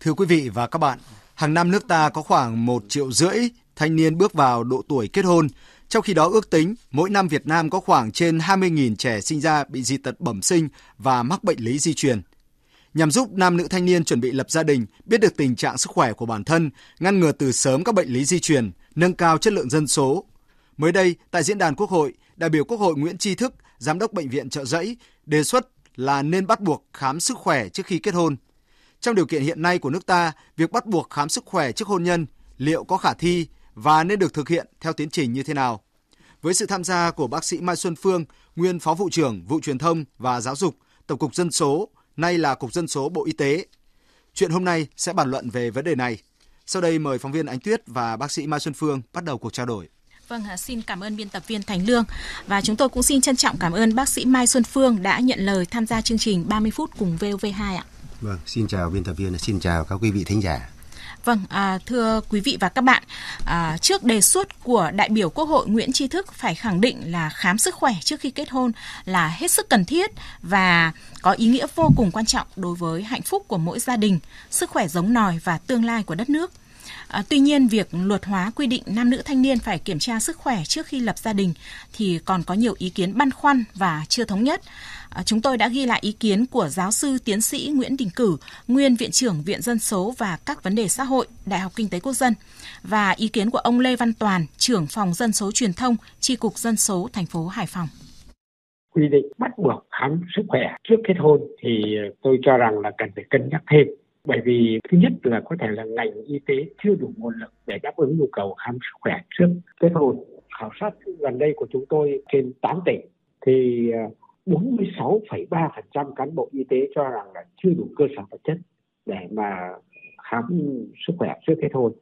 Thưa quý vị và các bạn, hàng năm nước ta có khoảng 1 triệu rưỡi thanh niên bước vào độ tuổi kết hôn. Trong khi đó ước tính, mỗi năm Việt Nam có khoảng trên 20.000 trẻ sinh ra bị dị tật bẩm sinh và mắc bệnh lý di truyền. Nhằm giúp nam nữ thanh niên chuẩn bị lập gia đình, biết được tình trạng sức khỏe của bản thân, ngăn ngừa từ sớm các bệnh lý di truyền, nâng cao chất lượng dân số. Mới đây, tại diễn đàn Quốc hội, đại biểu Quốc hội Nguyễn Tri Thức, giám đốc bệnh viện Trợ giấy đề xuất là nên bắt buộc khám sức khỏe trước khi kết hôn trong điều kiện hiện nay của nước ta, việc bắt buộc khám sức khỏe trước hôn nhân liệu có khả thi và nên được thực hiện theo tiến trình như thế nào? Với sự tham gia của bác sĩ Mai Xuân Phương, nguyên Phó vụ trưởng vụ truyền thông và giáo dục, Tổng cục Dân số, nay là Cục Dân số Bộ Y tế. Chuyện hôm nay sẽ bàn luận về vấn đề này. Sau đây mời phóng viên Ánh Tuyết và bác sĩ Mai Xuân Phương bắt đầu cuộc trao đổi. Vâng, à, xin cảm ơn biên tập viên Thành Lương và chúng tôi cũng xin trân trọng cảm ơn bác sĩ Mai Xuân Phương đã nhận lời tham gia chương trình 30 phút cùng VOV2 ạ. Vâng, xin chào biên tập viên, xin chào các quý vị thính giả. Vâng, à, thưa quý vị và các bạn, à, trước đề xuất của đại biểu Quốc hội Nguyễn Tri Thức phải khẳng định là khám sức khỏe trước khi kết hôn là hết sức cần thiết và có ý nghĩa vô cùng quan trọng đối với hạnh phúc của mỗi gia đình, sức khỏe giống nòi và tương lai của đất nước. À, tuy nhiên, việc luật hóa quy định nam nữ thanh niên phải kiểm tra sức khỏe trước khi lập gia đình thì còn có nhiều ý kiến băn khoăn và chưa thống nhất. À, chúng tôi đã ghi lại ý kiến của giáo sư tiến sĩ Nguyễn Đình Cử, nguyên viện trưởng Viện Dân số và các vấn đề xã hội, Đại học Kinh tế Quốc dân và ý kiến của ông Lê Văn Toàn, trưởng phòng dân số truyền thông, tri cục dân số thành phố Hải Phòng quy định bắt buộc khám sức khỏe trước kết hôn thì tôi cho rằng là cần phải cân nhắc thêm bởi vì thứ nhất là có thể là ngành y tế chưa đủ nguồn lực để đáp ứng nhu cầu khám sức khỏe trước kết hôn khảo sát gần đây của chúng tôi trên 8 tỉnh thì 46,3% à, cán bộ y tế cho rằng là chưa đủ cơ sở vật chất để mà khám sức khỏe trước kết hôn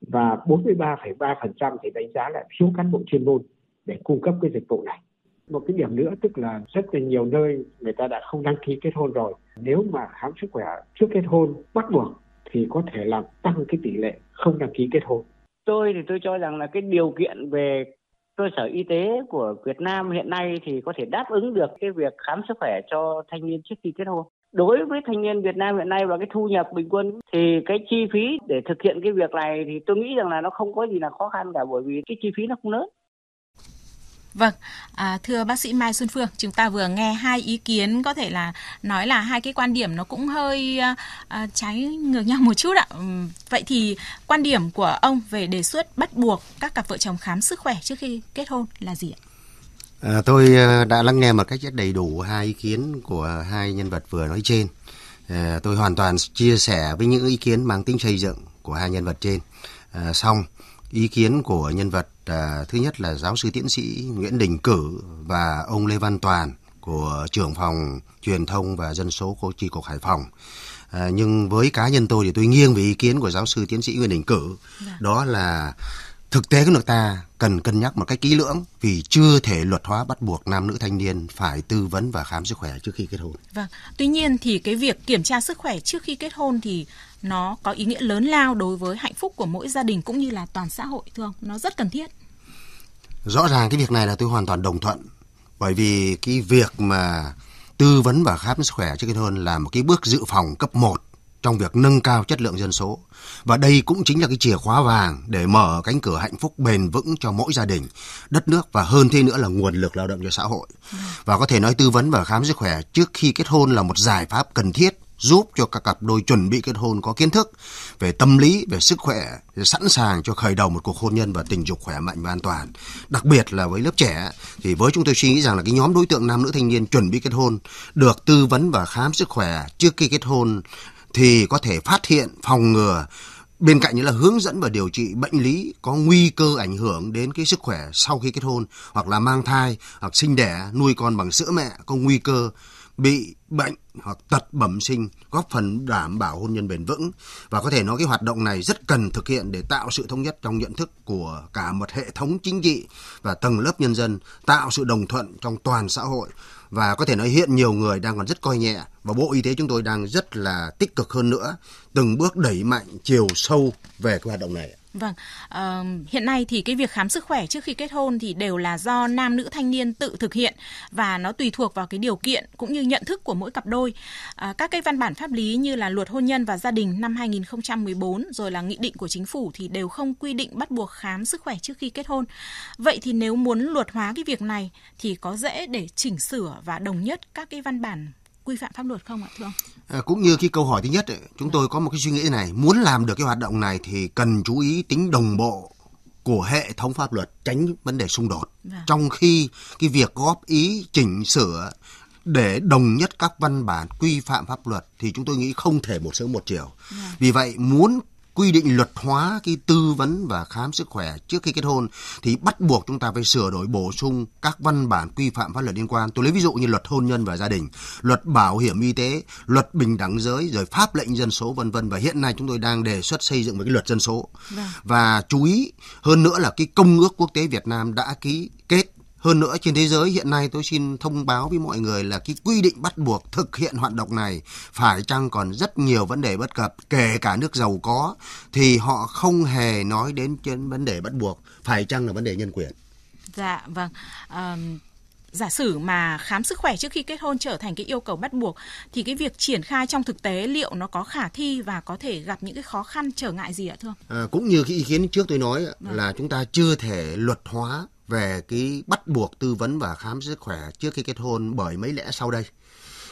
và 43,3% thì đánh giá là thiếu cán bộ chuyên môn để cung cấp cái dịch vụ này một cái điểm nữa tức là rất là nhiều nơi người ta đã không đăng ký kết hôn rồi nếu mà khám sức khỏe trước kết hôn bắt buộc thì có thể làm tăng cái tỷ lệ không đăng ký kết hôn tôi thì tôi cho rằng là cái điều kiện về cơ sở y tế của Việt Nam hiện nay thì có thể đáp ứng được cái việc khám sức khỏe cho thanh niên trước khi kết hôn. Đối với thanh niên Việt Nam hiện nay và cái thu nhập bình quân thì cái chi phí để thực hiện cái việc này thì tôi nghĩ rằng là nó không có gì là khó khăn cả bởi vì cái chi phí nó không lớn. Vâng, à, thưa bác sĩ Mai Xuân Phương, chúng ta vừa nghe hai ý kiến có thể là nói là hai cái quan điểm nó cũng hơi à, à trái ngược nhau một chút ạ. Vậy thì quan điểm của ông về đề xuất bắt buộc các cặp vợ chồng khám sức khỏe trước khi kết hôn là gì ạ? À, tôi à, đã lắng nghe một cách rất đầy đủ hai ý kiến của hai nhân vật vừa nói trên. À, tôi hoàn toàn chia sẻ với những ý kiến mang tính xây dựng của hai nhân vật trên. À, xong ý kiến của nhân vật à, thứ nhất là giáo sư tiến sĩ Nguyễn Đình Cử và ông Lê Văn Toàn của trưởng phòng truyền thông và dân số của chi cục Hải Phòng. À, nhưng với cá nhân tôi thì tôi nghiêng về ý kiến của giáo sư tiến sĩ Nguyễn Đình Cử. Dạ. Đó là Thực tế của nước ta cần cân nhắc một cách kỹ lưỡng vì chưa thể luật hóa bắt buộc nam nữ thanh niên phải tư vấn và khám sức khỏe trước khi kết hôn. Vâng, tuy nhiên thì cái việc kiểm tra sức khỏe trước khi kết hôn thì nó có ý nghĩa lớn lao đối với hạnh phúc của mỗi gia đình cũng như là toàn xã hội thưa ông, nó rất cần thiết. Rõ ràng cái việc này là tôi hoàn toàn đồng thuận bởi vì cái việc mà tư vấn và khám sức khỏe trước kết hôn là một cái bước dự phòng cấp 1 trong việc nâng cao chất lượng dân số. Và đây cũng chính là cái chìa khóa vàng để mở cánh cửa hạnh phúc bền vững cho mỗi gia đình, đất nước và hơn thế nữa là nguồn lực lao động cho xã hội. Và có thể nói tư vấn và khám sức khỏe trước khi kết hôn là một giải pháp cần thiết giúp cho các cặp đôi chuẩn bị kết hôn có kiến thức về tâm lý, về sức khỏe, sẵn sàng cho khởi đầu một cuộc hôn nhân và tình dục khỏe mạnh và an toàn. Đặc biệt là với lớp trẻ thì với chúng tôi suy nghĩ rằng là cái nhóm đối tượng nam nữ thanh niên chuẩn bị kết hôn được tư vấn và khám sức khỏe trước khi kết hôn thì có thể phát hiện, phòng ngừa bên cạnh như là hướng dẫn và điều trị bệnh lý có nguy cơ ảnh hưởng đến cái sức khỏe sau khi kết hôn hoặc là mang thai hoặc sinh đẻ nuôi con bằng sữa mẹ có nguy cơ bị bệnh hoặc tật bẩm sinh góp phần đảm bảo hôn nhân bền vững và có thể nói cái hoạt động này rất cần thực hiện để tạo sự thống nhất trong nhận thức của cả một hệ thống chính trị và tầng lớp nhân dân tạo sự đồng thuận trong toàn xã hội và có thể nói hiện nhiều người đang còn rất coi nhẹ và bộ y tế chúng tôi đang rất là tích cực hơn nữa từng bước đẩy mạnh chiều sâu về cái hoạt động này Vâng, à, hiện nay thì cái việc khám sức khỏe trước khi kết hôn thì đều là do nam nữ thanh niên tự thực hiện và nó tùy thuộc vào cái điều kiện cũng như nhận thức của mỗi cặp đôi. À, các cái văn bản pháp lý như là luật hôn nhân và gia đình năm 2014 rồi là nghị định của chính phủ thì đều không quy định bắt buộc khám sức khỏe trước khi kết hôn. Vậy thì nếu muốn luật hóa cái việc này thì có dễ để chỉnh sửa và đồng nhất các cái văn bản quy phạm pháp luật không ạ thưa ông? À, cũng như khi câu hỏi thứ nhất, chúng tôi có một cái suy nghĩ này, muốn làm được cái hoạt động này thì cần chú ý tính đồng bộ của hệ thống pháp luật tránh vấn đề xung đột. Vâng. Trong khi cái việc góp ý chỉnh sửa để đồng nhất các văn bản quy phạm pháp luật thì chúng tôi nghĩ không thể một sớm một chiều. Vâng. Vì vậy muốn quy định luật hóa cái tư vấn và khám sức khỏe trước khi kết hôn thì bắt buộc chúng ta phải sửa đổi bổ sung các văn bản quy phạm pháp luật liên quan. Tôi lấy ví dụ như luật hôn nhân và gia đình, luật bảo hiểm y tế, luật bình đẳng giới rồi pháp lệnh dân số vân vân và hiện nay chúng tôi đang đề xuất xây dựng một cái luật dân số. Vâng. Và chú ý hơn nữa là cái công ước quốc tế Việt Nam đã ký kết hơn nữa trên thế giới hiện nay tôi xin thông báo với mọi người là cái quy định bắt buộc thực hiện hoạt động này phải chăng còn rất nhiều vấn đề bất cập, kể cả nước giàu có thì họ không hề nói đến trên vấn đề bắt buộc, phải chăng là vấn đề nhân quyền. Dạ vâng. À, giả sử mà khám sức khỏe trước khi kết hôn trở thành cái yêu cầu bắt buộc thì cái việc triển khai trong thực tế liệu nó có khả thi và có thể gặp những cái khó khăn trở ngại gì ạ thưa À, cũng như cái ý kiến trước tôi nói vâng. là chúng ta chưa thể luật hóa về cái bắt buộc tư vấn và khám sức khỏe trước khi kết hôn bởi mấy lẽ sau đây.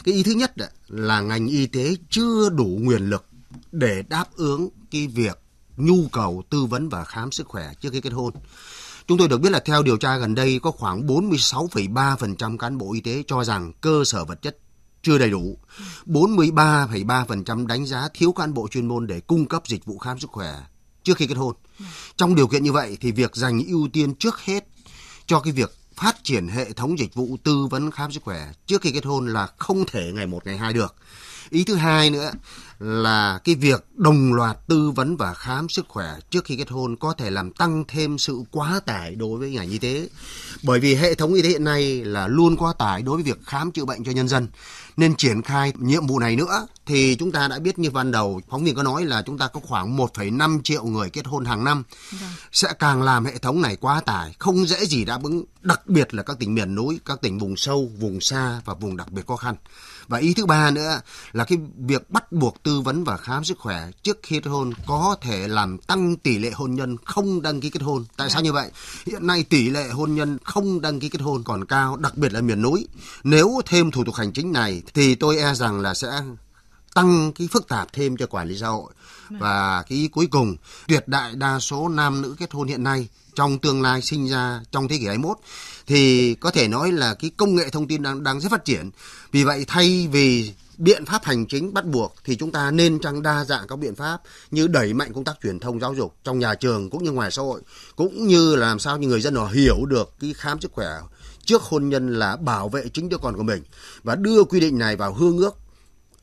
Cái ý thứ nhất là ngành y tế chưa đủ quyền lực để đáp ứng cái việc nhu cầu tư vấn và khám sức khỏe trước khi kết hôn. Chúng tôi được biết là theo điều tra gần đây có khoảng 46,3% cán bộ y tế cho rằng cơ sở vật chất chưa đầy đủ. 43,3% đánh giá thiếu cán bộ chuyên môn để cung cấp dịch vụ khám sức khỏe trước khi kết hôn. Trong điều kiện như vậy thì việc dành ưu tiên trước hết cho cái việc phát triển hệ thống dịch vụ tư vấn khám sức khỏe trước khi kết hôn là không thể ngày một ngày hai được ý thứ hai nữa là cái việc đồng loạt tư vấn và khám sức khỏe trước khi kết hôn có thể làm tăng thêm sự quá tải đối với ngành y tế bởi vì hệ thống y tế hiện nay là luôn quá tải đối với việc khám chữa bệnh cho nhân dân nên triển khai nhiệm vụ này nữa thì chúng ta đã biết như ban đầu phóng viên có nói là chúng ta có khoảng 1,5 triệu người kết hôn hàng năm Được. Vâng. sẽ càng làm hệ thống này quá tải không dễ gì đáp ứng đặc biệt là các tỉnh miền núi các tỉnh vùng sâu vùng xa và vùng đặc biệt khó khăn và ý thứ ba nữa là cái việc bắt buộc tư vấn và khám sức khỏe trước khi kết hôn có thể làm tăng tỷ lệ hôn nhân không đăng ký kết hôn. Tại sao dạ. như vậy? Hiện nay tỷ lệ hôn nhân không đăng ký kết hôn còn cao, đặc biệt là miền núi. Nếu thêm thủ tục hành chính này thì tôi e rằng là sẽ tăng cái phức tạp thêm cho quản lý xã hội. Dạ. Và cái cuối cùng, tuyệt đại đa số nam nữ kết hôn hiện nay trong tương lai sinh ra trong thế kỷ 21 thì có thể nói là cái công nghệ thông tin đang đang rất phát triển. Vì vậy thay vì biện pháp hành chính bắt buộc thì chúng ta nên trang đa dạng các biện pháp như đẩy mạnh công tác truyền thông giáo dục trong nhà trường cũng như ngoài xã hội cũng như làm sao những người dân họ hiểu được cái khám sức khỏe trước hôn nhân là bảo vệ chính đứa con của mình và đưa quy định này vào hương ước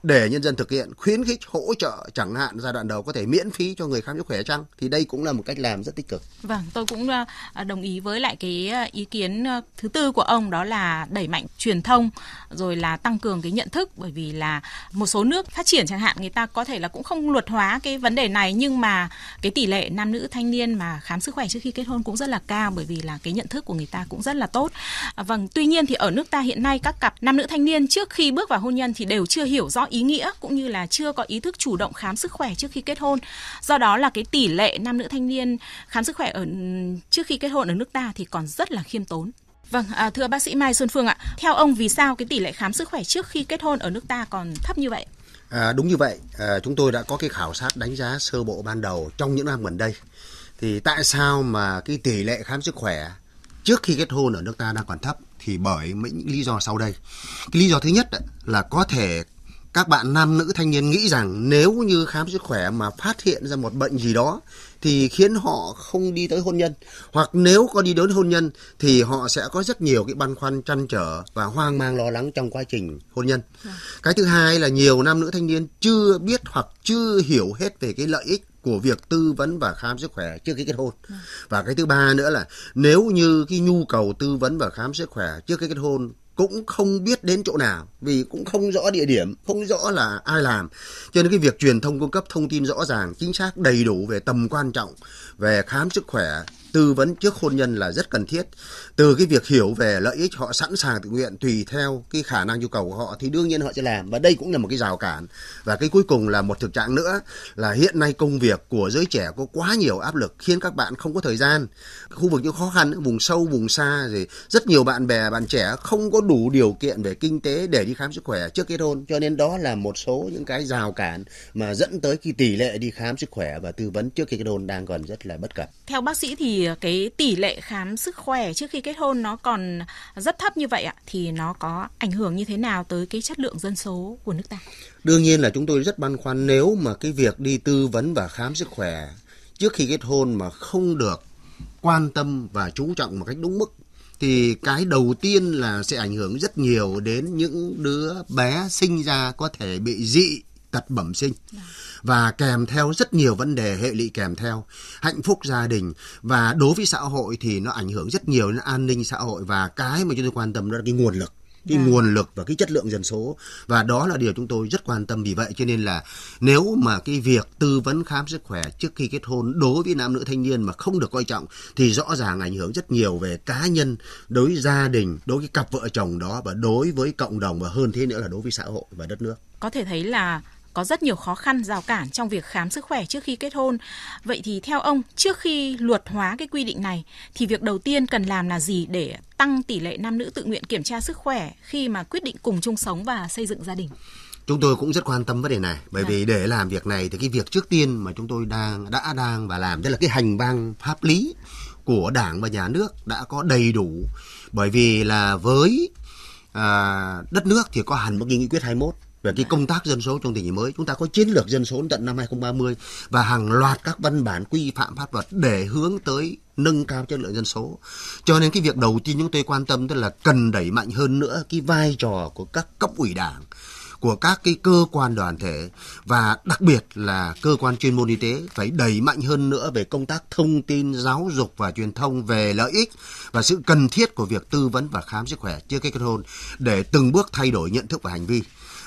để nhân dân thực hiện khuyến khích hỗ trợ chẳng hạn giai đoạn đầu có thể miễn phí cho người khám sức khỏe chăng thì đây cũng là một cách làm rất tích cực. Vâng, tôi cũng ờ, đồng ý với lại cái ờ, ý kiến ờ, thứ tư của ông đó là đẩy mạnh truyền thông rồi là tăng cường cái nhận thức bởi vì là một số nước phát triển chẳng hạn người ta có thể là cũng không luật hóa cái vấn đề này nhưng mà cái tỷ lệ nam nữ thanh niên mà khám sức khỏe trước khi kết hôn cũng rất là cao bởi vì là cái nhận thức của người ta cũng rất là tốt. Vâng, tuy nhiên thì ở nước ta hiện nay các cặp nam nữ thanh niên trước khi bước vào hôn nhân thì đều chưa hiểu rõ ý nghĩa cũng như là chưa có ý thức chủ động khám sức khỏe trước khi kết hôn. Do đó là cái tỷ lệ nam nữ thanh niên khám sức khỏe ở trước khi kết hôn ở nước ta thì còn rất là khiêm tốn. Vâng, à, thưa bác sĩ Mai Xuân Phương ạ, theo ông vì sao cái tỷ lệ khám sức khỏe trước khi kết hôn ở nước ta còn thấp như vậy? À, đúng như vậy, à, chúng tôi đã có cái khảo sát đánh giá sơ bộ ban đầu trong những năm gần đây. Thì tại sao mà cái tỷ lệ khám sức khỏe trước khi kết hôn ở nước ta đang còn thấp? Thì bởi những lý do sau đây. Cái lý do thứ nhất là có thể các bạn nam nữ thanh niên nghĩ rằng nếu như khám sức khỏe mà phát hiện ra một bệnh gì đó thì khiến họ không đi tới hôn nhân hoặc nếu có đi đến hôn nhân thì họ sẽ có rất nhiều cái băn khoăn trăn trở và hoang mang lo lắng trong quá trình hôn nhân à. cái thứ hai là nhiều nam nữ thanh niên chưa biết hoặc chưa hiểu hết về cái lợi ích của việc tư vấn và khám sức khỏe trước khi kết hôn à. và cái thứ ba nữa là nếu như cái nhu cầu tư vấn và khám sức khỏe trước khi kết hôn cũng không biết đến chỗ nào vì cũng không rõ địa điểm, không rõ là ai làm. Cho nên cái việc truyền thông cung cấp thông tin rõ ràng, chính xác, đầy đủ về tầm quan trọng về khám sức khỏe tư vấn trước hôn nhân là rất cần thiết từ cái việc hiểu về lợi ích họ sẵn sàng tự nguyện tùy theo cái khả năng nhu cầu của họ thì đương nhiên họ sẽ làm và đây cũng là một cái rào cản và cái cuối cùng là một thực trạng nữa là hiện nay công việc của giới trẻ có quá nhiều áp lực khiến các bạn không có thời gian khu vực những khó khăn vùng sâu vùng xa thì rất nhiều bạn bè bạn trẻ không có đủ điều kiện về kinh tế để đi khám sức khỏe trước kết hôn cho nên đó là một số những cái rào cản mà dẫn tới cái tỷ lệ đi khám sức khỏe và tư vấn trước khi kết hôn đang còn rất là là bất cập. Theo bác sĩ thì cái tỷ lệ khám sức khỏe trước khi kết hôn nó còn rất thấp như vậy ạ thì nó có ảnh hưởng như thế nào tới cái chất lượng dân số của nước ta? Đương nhiên là chúng tôi rất băn khoăn nếu mà cái việc đi tư vấn và khám sức khỏe trước khi kết hôn mà không được quan tâm và chú trọng một cách đúng mức thì cái đầu tiên là sẽ ảnh hưởng rất nhiều đến những đứa bé sinh ra có thể bị dị tật bẩm sinh. Được dạ và kèm theo rất nhiều vấn đề hệ lụy kèm theo hạnh phúc gia đình và đối với xã hội thì nó ảnh hưởng rất nhiều đến an ninh xã hội và cái mà chúng tôi quan tâm đó là cái nguồn lực cái à. nguồn lực và cái chất lượng dân số và đó là điều chúng tôi rất quan tâm vì vậy cho nên là nếu mà cái việc tư vấn khám sức khỏe trước khi kết hôn đối với nam nữ thanh niên mà không được coi trọng thì rõ ràng ảnh hưởng rất nhiều về cá nhân đối với gia đình đối với cặp vợ chồng đó và đối với cộng đồng và hơn thế nữa là đối với xã hội và đất nước có thể thấy là có rất nhiều khó khăn rào cản trong việc khám sức khỏe trước khi kết hôn. Vậy thì theo ông, trước khi luật hóa cái quy định này thì việc đầu tiên cần làm là gì để tăng tỷ lệ nam nữ tự nguyện kiểm tra sức khỏe khi mà quyết định cùng chung sống và xây dựng gia đình? chúng tôi cũng rất quan tâm vấn đề này bởi dạ. vì để làm việc này thì cái việc trước tiên mà chúng tôi đang đã đang và làm đó là cái hành lang pháp lý của đảng và nhà nước đã có đầy đủ bởi vì là với à, đất nước thì có hẳn một nghị quyết 21 về cái công tác dân số trong tình hình mới chúng ta có chiến lược dân số tận năm 2030 và hàng loạt các văn bản quy phạm pháp luật để hướng tới nâng cao chất lượng dân số cho nên cái việc đầu tiên chúng tôi quan tâm tức là cần đẩy mạnh hơn nữa cái vai trò của các cấp ủy đảng của các cái cơ quan đoàn thể và đặc biệt là cơ quan chuyên môn y tế phải đẩy mạnh hơn nữa về công tác thông tin giáo dục và truyền thông về lợi ích và sự cần thiết của việc tư vấn và khám sức khỏe trước kết hôn để từng bước thay đổi nhận thức và hành vi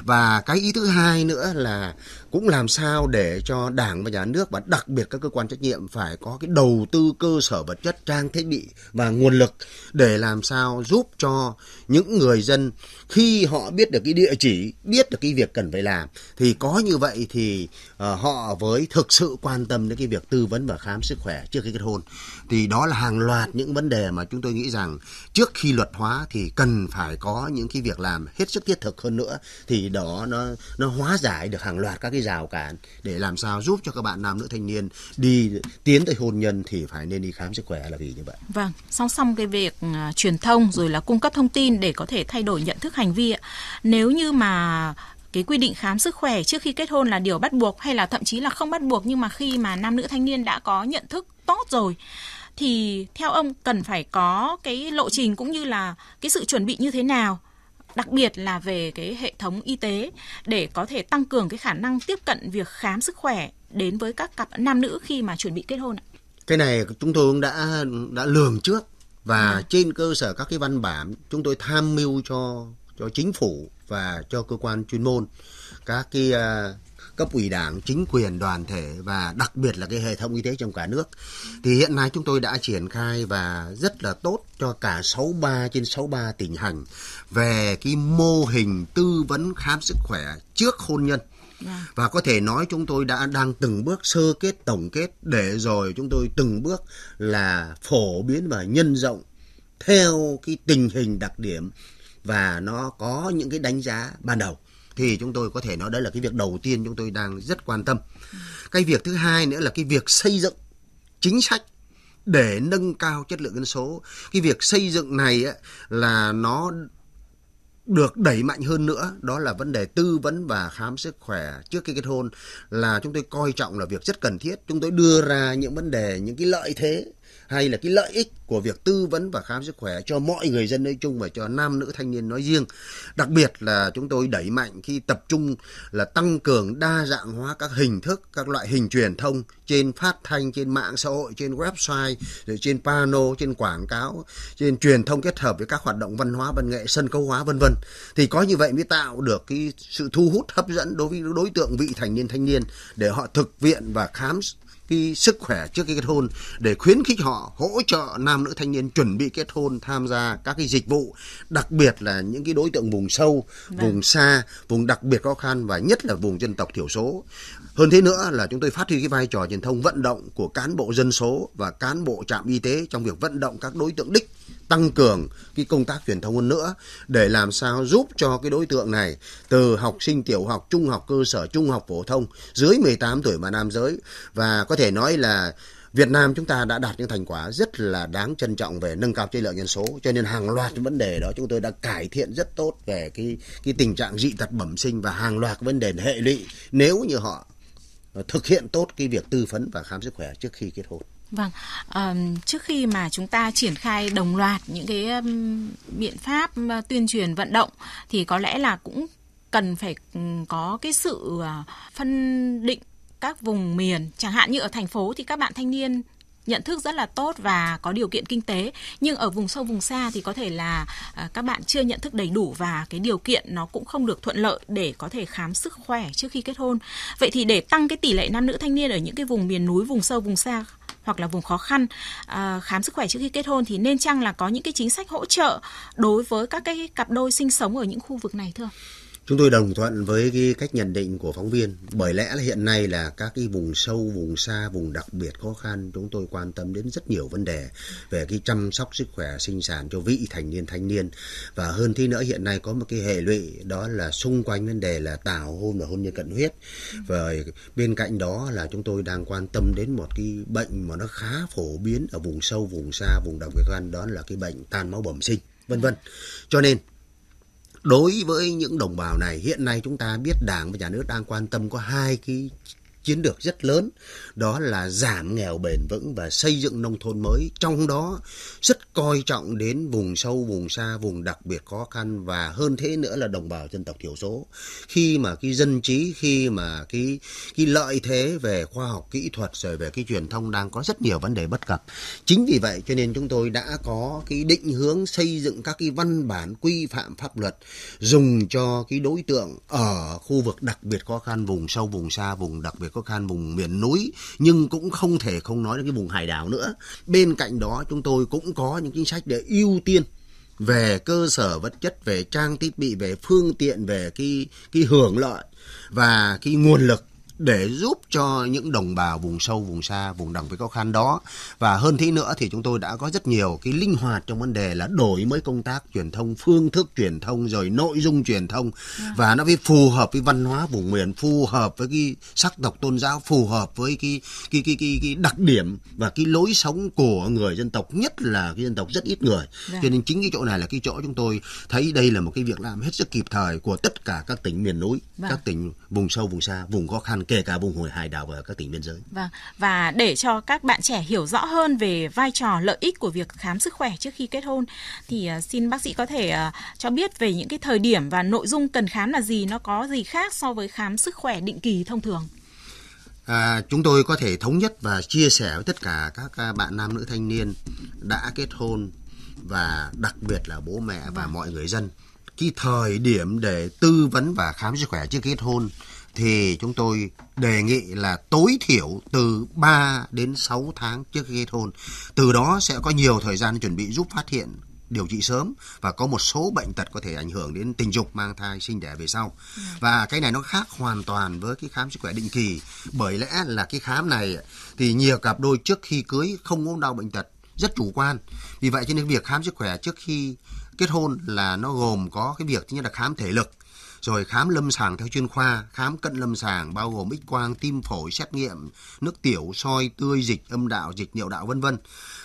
và cái ý thứ hai nữa là cũng làm sao để cho đảng và nhà nước và đặc biệt các cơ quan trách nhiệm phải có cái đầu tư cơ sở vật chất trang thiết bị và nguồn lực để làm sao giúp cho những người dân khi họ biết được cái địa chỉ biết được cái việc cần phải làm thì có như vậy thì uh, họ với thực sự quan tâm đến cái việc tư vấn và khám sức khỏe trước khi kết hôn thì đó là hàng loạt những vấn đề mà chúng tôi nghĩ rằng trước khi luật hóa thì cần phải có những cái việc làm hết sức thiết thực hơn nữa thì đó nó nó hóa giải được hàng loạt các cái cái rào cản để làm sao giúp cho các bạn nam nữ thanh niên đi tiến tới hôn nhân thì phải nên đi khám sức khỏe là vì như vậy. Vâng, song song cái việc uh, truyền thông rồi là cung cấp thông tin để có thể thay đổi nhận thức hành vi ạ. Nếu như mà cái quy định khám sức khỏe trước khi kết hôn là điều bắt buộc hay là thậm chí là không bắt buộc nhưng mà khi mà nam nữ thanh niên đã có nhận thức tốt rồi thì theo ông cần phải có cái lộ trình cũng như là cái sự chuẩn bị như thế nào đặc biệt là về cái hệ thống y tế để có thể tăng cường cái khả năng tiếp cận việc khám sức khỏe đến với các cặp nam nữ khi mà chuẩn bị kết hôn ạ? Cái này chúng tôi cũng đã đã lường trước và à. trên cơ sở các cái văn bản chúng tôi tham mưu cho cho chính phủ và cho cơ quan chuyên môn các cái uh, cấp ủy đảng, chính quyền, đoàn thể và đặc biệt là cái hệ thống y tế trong cả nước. Thì hiện nay chúng tôi đã triển khai và rất là tốt cho cả 63 trên 63 tỉnh hành về cái mô hình tư vấn khám sức khỏe trước hôn nhân. Dạ. và có thể nói chúng tôi đã đang từng bước sơ kết tổng kết để rồi chúng tôi từng bước là phổ biến và nhân rộng theo cái tình hình đặc điểm và nó có những cái đánh giá ban đầu thì chúng tôi có thể nói đấy là cái việc đầu tiên chúng tôi đang rất quan tâm. Cái việc thứ hai nữa là cái việc xây dựng chính sách để nâng cao chất lượng dân số. Cái việc xây dựng này ấy, là nó được đẩy mạnh hơn nữa đó là vấn đề tư vấn và khám sức khỏe trước khi kết hôn là chúng tôi coi trọng là việc rất cần thiết chúng tôi đưa ra những vấn đề những cái lợi thế hay là cái lợi ích của việc tư vấn và khám sức khỏe cho mọi người dân nói chung và cho nam nữ thanh niên nói riêng. Đặc biệt là chúng tôi đẩy mạnh khi tập trung là tăng cường đa dạng hóa các hình thức, các loại hình truyền thông trên phát thanh, trên mạng xã hội, trên website, rồi trên pano, trên quảng cáo, trên truyền thông kết hợp với các hoạt động văn hóa, văn nghệ, sân khấu hóa vân vân. Thì có như vậy mới tạo được cái sự thu hút hấp dẫn đối với đối tượng vị thành niên thanh niên để họ thực hiện và khám cái sức khỏe trước cái kết hôn để khuyến khích họ hỗ trợ nam nữ thanh niên chuẩn bị kết hôn tham gia các cái dịch vụ đặc biệt là những cái đối tượng vùng sâu vâng. vùng xa vùng đặc biệt khó khăn và nhất là vùng dân tộc thiểu số hơn thế nữa là chúng tôi phát huy cái vai trò truyền thông vận động của cán bộ dân số và cán bộ trạm y tế trong việc vận động các đối tượng đích tăng cường cái công tác truyền thông hơn nữa để làm sao giúp cho cái đối tượng này từ học sinh tiểu học, trung học cơ sở, trung học phổ thông dưới 18 tuổi mà nam giới và có thể nói là Việt Nam chúng ta đã đạt những thành quả rất là đáng trân trọng về nâng cao chất lượng dân số cho nên hàng loạt những vấn đề đó chúng tôi đã cải thiện rất tốt về cái cái tình trạng dị tật bẩm sinh và hàng loạt vấn đề hệ lụy nếu như họ thực hiện tốt cái việc tư vấn và khám sức khỏe trước khi kết hôn. Vâng, à, trước khi mà chúng ta triển khai đồng loạt những cái um, biện pháp tuyên truyền vận động thì có lẽ là cũng cần phải có cái sự ờ, phân định các vùng miền chẳng hạn như ở thành phố thì các bạn thanh niên nhận thức rất là tốt và có điều kiện kinh tế nhưng ở vùng sâu vùng xa thì có thể là à, các bạn chưa nhận thức đầy đủ và cái điều kiện nó cũng không được thuận lợi để có thể khám sức khỏe trước khi kết hôn vậy thì để tăng cái tỷ lệ nam nữ thanh niên ở những cái vùng miền núi vùng sâu vùng xa hoặc là vùng khó khăn à, khám sức khỏe trước khi kết hôn thì nên chăng là có những cái chính sách hỗ trợ đối với các cái cặp đôi sinh sống ở những khu vực này thưa Chúng tôi đồng thuận với cái cách nhận định của phóng viên, bởi lẽ là hiện nay là các cái vùng sâu, vùng xa, vùng đặc biệt khó khăn, chúng tôi quan tâm đến rất nhiều vấn đề về cái chăm sóc sức khỏe sinh sản cho vị thành niên thanh niên. Và hơn thế nữa hiện nay có một cái hệ lụy đó là xung quanh vấn đề là tảo hôn và hôn nhân cận huyết. Và bên cạnh đó là chúng tôi đang quan tâm đến một cái bệnh mà nó khá phổ biến ở vùng sâu, vùng xa, vùng đặc biệt khó khăn đó là cái bệnh tan máu bẩm sinh, vân vân. Cho nên đối với những đồng bào này hiện nay chúng ta biết đảng và nhà nước đang quan tâm có hai cái chiến lược rất lớn, đó là giảm nghèo bền vững và xây dựng nông thôn mới. Trong đó rất coi trọng đến vùng sâu, vùng xa, vùng đặc biệt khó khăn và hơn thế nữa là đồng bào dân tộc thiểu số. Khi mà cái dân trí, khi mà cái cái lợi thế về khoa học kỹ thuật rồi về cái truyền thông đang có rất nhiều vấn đề bất cập. Chính vì vậy cho nên chúng tôi đã có cái định hướng xây dựng các cái văn bản quy phạm pháp luật dùng cho cái đối tượng ở khu vực đặc biệt khó khăn, vùng sâu, vùng xa, vùng đặc biệt khó khăn vùng miền núi nhưng cũng không thể không nói đến cái vùng hải đảo nữa bên cạnh đó chúng tôi cũng có những chính sách để ưu tiên về cơ sở vật chất về trang thiết bị về phương tiện về cái cái hưởng lợi và cái nguồn lực để giúp cho những đồng bào vùng sâu, vùng xa, vùng đồng với khó khăn đó. Và hơn thế nữa thì chúng tôi đã có rất nhiều cái linh hoạt trong vấn đề là đổi mới công tác truyền thông, phương thức truyền thông rồi nội dung truyền thông dạ. và nó phải phù hợp với văn hóa vùng miền, phù hợp với cái sắc tộc tôn giáo, phù hợp với cái cái cái cái, cái đặc điểm và cái lối sống của người dân tộc nhất là cái dân tộc rất ít người. Dạ. Cho nên chính cái chỗ này là cái chỗ chúng tôi thấy đây là một cái việc làm hết sức kịp thời của tất cả các tỉnh miền núi, dạ. các tỉnh vùng sâu, vùng xa, vùng khó khăn kể cả vùng hồi hải đảo và các tỉnh biên giới. Vâng, và để cho các bạn trẻ hiểu rõ hơn về vai trò lợi ích của việc khám sức khỏe trước khi kết hôn thì ờ, xin bác sĩ có thể ờ, cho biết về những cái thời điểm và nội dung cần khám là gì, nó có gì khác so với khám sức khỏe định kỳ thông thường? À, chúng tôi có thể thống nhất và chia sẻ với tất cả các bạn nam nữ thanh niên đã kết hôn và đặc biệt là bố mẹ và vâng. mọi người dân cái thời điểm để tư vấn và khám sức khỏe trước kết hôn thì chúng tôi đề nghị là tối thiểu từ 3 đến 6 tháng trước khi kết hôn. Từ đó sẽ có nhiều thời gian chuẩn bị giúp phát hiện điều trị sớm và có một số bệnh tật có thể ảnh hưởng đến tình dục mang thai sinh đẻ về sau ừ. và cái này nó khác hoàn toàn với cái khám sức khỏe định kỳ bởi lẽ là cái khám này thì nhiều cặp đôi trước khi cưới không có đau bệnh tật rất chủ quan vì vậy cho nên việc khám sức khỏe trước khi kết hôn là nó gồm có cái việc thứ nhất là khám thể lực rồi khám lâm sàng theo chuyên khoa, khám cận lâm sàng bao gồm x quang, tim phổi, xét nghiệm nước tiểu, soi tươi dịch âm đạo, dịch niệu đạo vân vân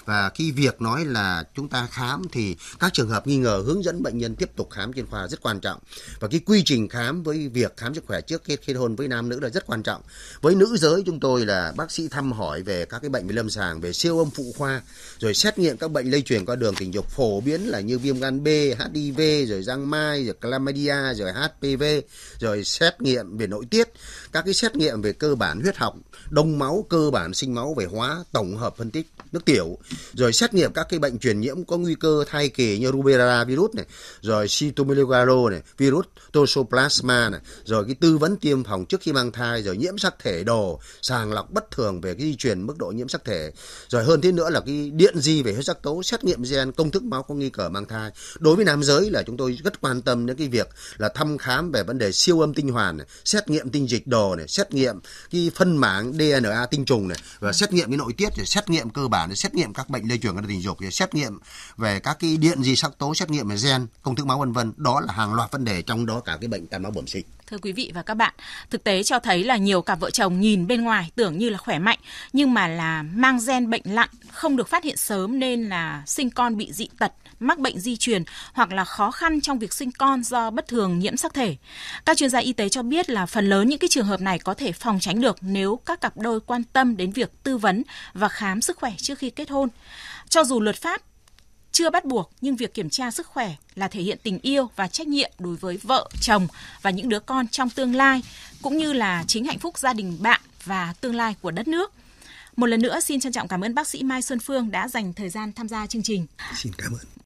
và khi việc nói là chúng ta khám thì các trường hợp nghi ngờ hướng dẫn bệnh nhân tiếp tục khám chuyên khoa rất quan trọng và cái quy trình khám với việc khám sức khỏe trước khi kết hôn với nam nữ là rất quan trọng với nữ giới chúng tôi là bác sĩ thăm hỏi về các cái bệnh về lâm sàng về siêu âm phụ khoa rồi xét nghiệm các bệnh lây truyền qua đường tình dục phổ biến là như viêm gan B HIV rồi giang mai rồi chlamydia rồi HPV rồi xét nghiệm về nội tiết các cái xét nghiệm về cơ bản huyết học đông máu cơ bản sinh máu về hóa tổng hợp phân tích nước tiểu rồi xét nghiệm các cái bệnh truyền nhiễm có nguy cơ thai kỳ như rubella virus này, rồi cytomegalo này, virus tosoplasma này, rồi cái tư vấn tiêm phòng trước khi mang thai, rồi nhiễm sắc thể đồ, sàng lọc bất thường về cái di truyền mức độ nhiễm sắc thể, rồi hơn thế nữa là cái điện di về huyết sắc tố, xét nghiệm gen, công thức máu có nghi cờ mang thai. Đối với nam giới là chúng tôi rất quan tâm đến cái việc là thăm khám về vấn đề siêu âm tinh hoàn, này, xét nghiệm tinh dịch đồ này, xét nghiệm cái phân mảng DNA tinh trùng này và xét nghiệm cái nội tiết, để xét nghiệm cơ bản, rồi xét nghiệm các các bệnh lây truyền qua tình dục xét nghiệm về các cái điện gì sắc tố xét nghiệm về gen công thức máu vân vân đó là hàng loạt vấn đề trong đó cả cái bệnh tan máu bẩm sinh Thưa quý vị và các bạn, thực tế cho thấy là nhiều cặp vợ chồng nhìn bên ngoài tưởng như là khỏe mạnh nhưng mà là mang gen bệnh lặn không được phát hiện sớm nên là sinh con bị dị tật, mắc bệnh di truyền hoặc là khó khăn trong việc sinh con do bất thường nhiễm sắc thể. Các chuyên gia y tế cho biết là phần lớn những cái trường hợp này có thể phòng tránh được nếu các cặp đôi quan tâm đến việc tư vấn và khám sức khỏe trước khi kết hôn. Cho dù luật pháp chưa bắt buộc nhưng việc kiểm tra sức khỏe là thể hiện tình yêu và trách nhiệm đối với vợ, chồng và những đứa con trong tương lai cũng như là chính hạnh phúc gia đình bạn và tương lai của đất nước. Một lần nữa xin trân trọng cảm ơn bác sĩ Mai Xuân Phương đã dành thời gian tham gia chương trình. Xin cảm ơn.